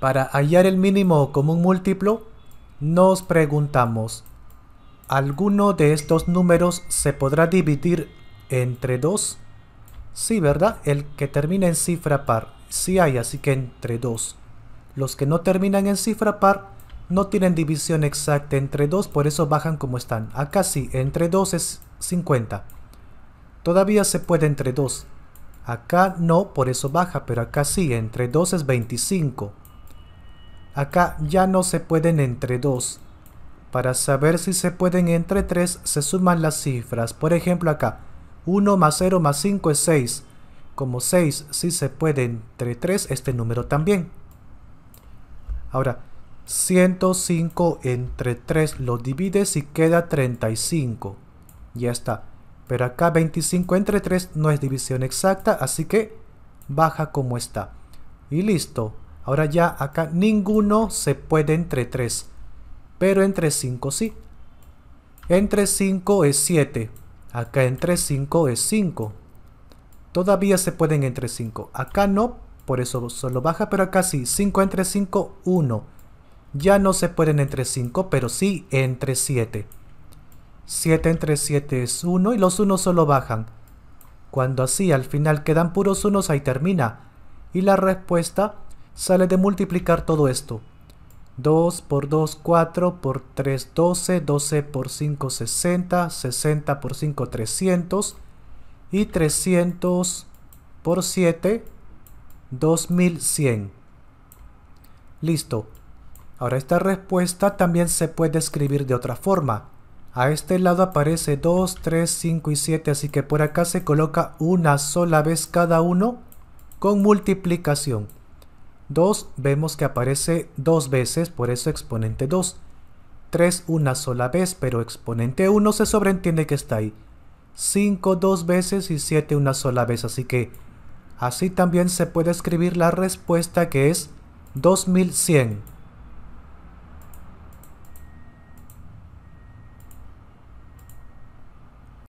Para hallar el mínimo común múltiplo, nos preguntamos, ¿alguno de estos números se podrá dividir entre 2? Sí, ¿verdad? El que termina en cifra par. Sí hay, así que entre 2. Los que no terminan en cifra par no tienen división exacta entre 2, por eso bajan como están. Acá sí, entre 2 es 50. Todavía se puede entre 2. Acá no, por eso baja, pero acá sí, entre 2 es 25. Acá ya no se pueden entre 2. Para saber si se pueden entre 3, se suman las cifras. Por ejemplo acá, 1 más 0 más 5 es 6. Como 6 sí se puede entre 3 este número también. Ahora, 105 entre 3 lo divides y queda 35. Ya está. Pero acá 25 entre 3 no es división exacta, así que baja como está. Y listo. Ahora ya acá ninguno se puede entre 3. Pero entre 5 sí. Entre 5 es 7. Acá entre 5 es 5. Todavía se pueden entre 5. Acá no, por eso solo baja, pero acá sí. 5 entre 5, 1. Ya no se pueden entre 5, pero sí entre 7. 7 entre 7 es 1 y los 1 solo bajan. Cuando así al final quedan puros unos, ahí termina. Y la respuesta sale de multiplicar todo esto. 2 por 2, 4 por 3, 12, 12 por 5, 60, 60 por 5, 300 y 300 por 7, 2100. Listo. Ahora esta respuesta también se puede escribir de otra forma. A este lado aparece 2, 3, 5 y 7, así que por acá se coloca una sola vez cada uno con multiplicación. 2 vemos que aparece dos veces, por eso exponente 2. 3 una sola vez, pero exponente 1 se sobreentiende que está ahí. 5 dos veces y 7 una sola vez, así que así también se puede escribir la respuesta que es 2100.